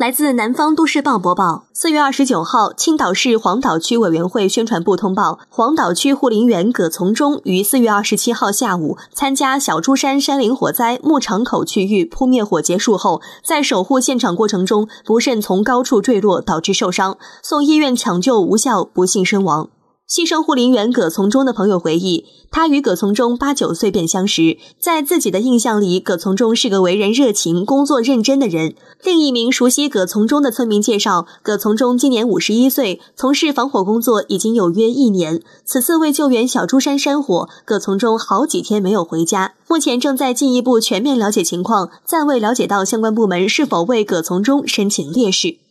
来自南方都市报播报：四月二十九号，青岛市黄岛区委员会宣传部通报，黄岛区护林员葛从中于四月二十七号下午参加小珠山山林火灾牧场口区域扑灭火结束后，在守护现场过程中不慎从高处坠落，导致受伤，送医院抢救无效，不幸身亡。牺牲护林员葛从中的朋友回忆，他与葛从中八九岁便相识，在自己的印象里，葛从中是个为人热情、工作认真的人。另一名熟悉葛从中的村民介绍，葛从中今年五十一岁，从事防火工作已经有约一年。此次为救援小珠山山火，葛从中好几天没有回家，目前正在进一步全面了解情况，暂未了解到相关部门是否为葛从中申请烈士。